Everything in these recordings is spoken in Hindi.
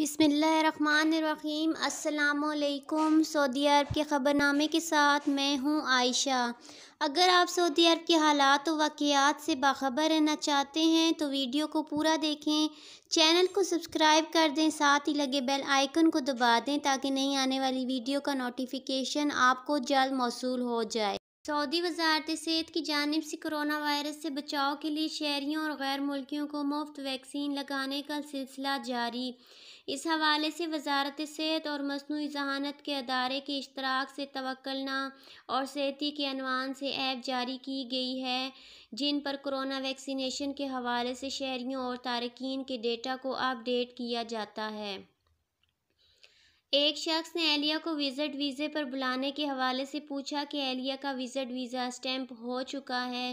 बिसमीम् अल्लाम सऊदी अरब के ख़बरनामे के साथ मैं हूँ आयशा अगर आप सऊदी अरब के हालात और वाक़ात से बाखबर रहना चाहते हैं तो वीडियो को पूरा देखें चैनल को सब्सक्राइब कर दें साथ ही लगे बेल आइकन को दबा दें ताकि नई आने वाली वीडियो का नोटिफिकेशन आपको जल्द मौसू हो जाए सऊदी वजारत सेहत की जानब से कोरोना वायरस से बचाव के लिए शहरीों और गैर मुल्कियों को मुफ्त वैक्सीन लगाने का सिलसिला जारी इस हवाले से वजारत सेहत और मसनू जहानत के अदारे के इश्तराक से तवक्लना और सेहती के अनवान से ऐप जारी की गई है जिन पर कोरोना वैक्सीनेशन के हवाले से शहरीों और तारकिन के डेटा को अपडेट किया जाता है एक शख्स ने एलिया को विजिट वीज़े पर बुलाने के हवाले से पूछा कि एलिया का विजिट वीज़ा स्टैंप हो चुका है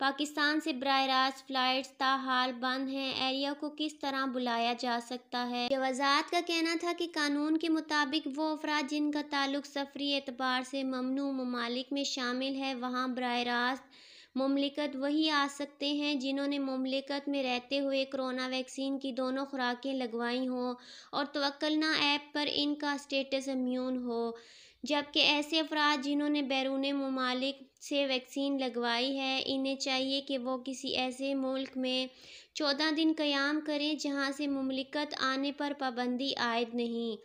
पाकिस्तान से बर रास्त फ्लाइट्स ताहाल बंद हैं एलिया को किस तरह बुलाया जा सकता है वजात का कहना था कि कानून के मुताबिक वो अफराद जिनका ताल्लुक सफरी एतबार से ममनू ममालिक में शामिल है वहाँ बर रास्त ममलिकत वही आ सकते हैं जिन्होंने ममलिकत में रहते हुए कोरोना वैक्सीन की दोनों खुराकें लगवाई हों और तवक्लना ऐप पर इनका स्टेटस इम्यून हो जबकि ऐसे अफराद जिन्होंने बैरून ममालिक से वैक्सीन लगवाई है इन्हें चाहिए कि वो किसी ऐसे मुल्क में चौदह दिन क़याम करें जहाँ से ममलिकत आने पर पाबंदी आयद नहीं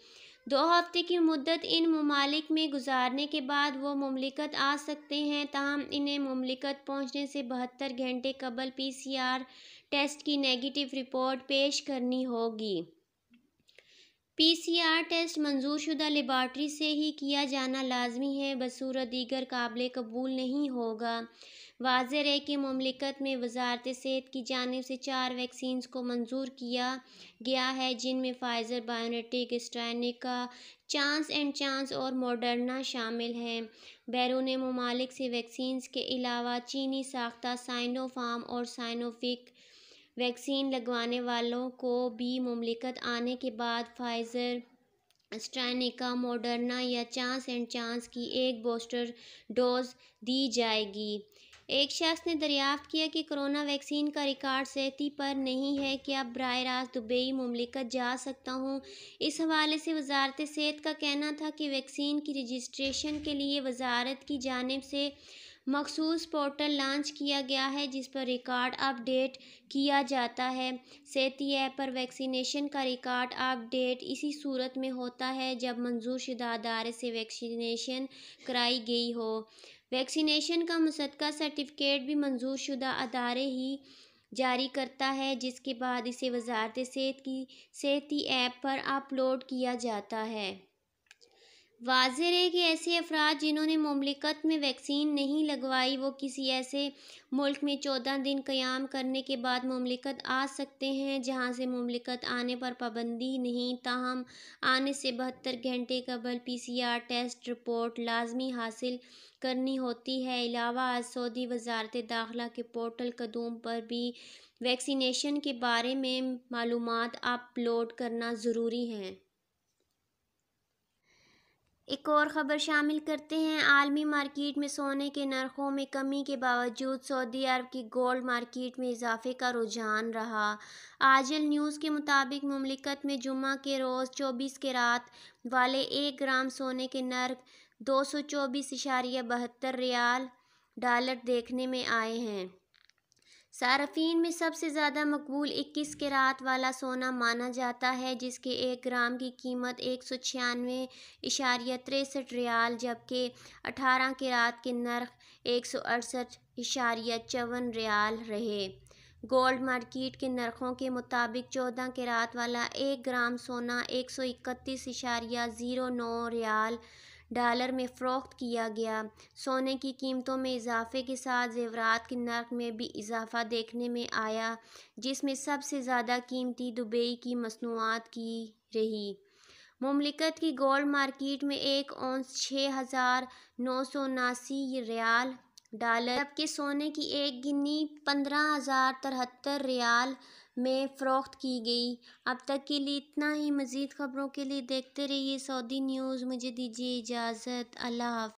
दो हफ्ते की मुद्दत इन ममालिक में गुजारने के बाद वो ममलिकत आ सकते हैं तहम इन्हें ममलिकत पहुँचने से बहत्तर घंटे कबल पी सी आर टेस्ट की नेगेटिव रिपोर्ट पेश करनी होगी पीसीआर टेस्ट मंजूरशुदा लेबार्ट्री से ही किया जाना लाजमी है बसूरत दीगर काबिल कबूल नहीं होगा वाज है कि ममलिकत में वजारत सेहत की जानब से चार वैक्सीन को मंजूर किया गया है जिनमें Pfizer BioNTech AstraZeneca Johnson and Johnson और मॉडर्ना शामिल हैं बैरून ममालिक से वैक्सीन के अलावा चीनी साख्ता साइनोफार्म और साइनोफिक वैक्सीन लगवाने वालों को भी ममलिकत आने के बाद फाइज़र स्ट्रैनिका मोडर्ना या चांस एंड चांस की एक बूस्टर डोज दी जाएगी एक शख्स ने दरियाफ्त किया कि कोरोना वैक्सीन का रिकॉर्ड सेहती पर नहीं है क्या बर रास्त दुबई ममलिकत जा सकता हूँ इस हवाले से वजारत सेहत का कहना था कि वैक्सीन की रजिस्ट्रेशन के लिए वजारत की जानब से मखसूस पोर्टल लॉन्च किया गया है जिस पर रिकॉर्ड अपडेट किया जाता है सेती ऐप पर वैक्सीनेशन का रिकॉर्ड अपडेट इसी सूरत में होता है जब मंजूर शुदा अदारे से वैक्सीनेशन कराई गई हो वैक्सीनेशन का मुसदका सर्टिफिकेट भी मंजूर शुदा अदारे ही जारी करता है जिसके बाद इसे वजारत सेहत की सेहती ऐप पर अपलोड किया जाता है वाजह है कि ऐसे अफराद जिन्होंने ममलिकत में वैक्सीन नहीं लगवाई वो किसी ऐसे मुल्क में चौदह दिन क़्याम करने के बाद ममलिकत आ सकते हैं जहाँ से ममलिकत आने पर पाबंदी नहीं ताहम आने से बहत्तर घंटे कबल P C R test report लाजमी हासिल करनी होती है अलावा आज सऊदी वजारत दाखिला के पोर्टल कदम पर भी वैक्सीनेशन के बारे में मालूम अपलोड करना ज़रूरी है एक और ख़बर शामिल करते हैं आलमी मार्केट में सोने के नरखों में कमी के बावजूद सऊदी अरब की गोल्ड मार्केट में इजाफे का रुझान रहा आजल न्यूज़ के मुताबिक ममलिकत में जुम्मा के रोज़ चौबीस के रात वाले एक ग्राम सोने के नर्क दो सौ चौबीस इशारिया बहत्तर रियाल डॉलर देखने में आए हैं सारफीन में सबसे ज़्यादा मकबूल 21 रात वाला सोना माना जाता है जिसके एक ग्राम की कीमत एक सौ छियानवे इशारिया तिरसठ रियाल जबकि 18 के रात के नर्ख एक सौ अड़सठ इशारिया चौवन रियाल रहे गोल्ड मार्केट के नरखों के मुताबिक चौदह के रात वाला एक ग्राम सोना एक सौ इकतीस इशारिया ज़ीरो नौ रियाल डॉलर में फ़रोख्त किया गया सोने की कीमतों में इजाफे के साथ जेवरात के नर्क में भी इजाफा देखने में आया जिसमें सबसे ज़्यादा कीमती दुबई की मसनूआत की रही ममलिकत की गोल्ड मार्केट में एक औंस छः हज़ार नौ सौ उनासी रियाल डॉलर जबकि सोने की एक गिनी पंद्रह हज़ार तिहत्तर रियाल में फ़रोख्त की गई अब तक के लिए इतना ही मज़ीद ख़बरों के लिए देखते रहिए सऊदी न्यूज़ मुझे दीजिए इजाज़त अल्लाह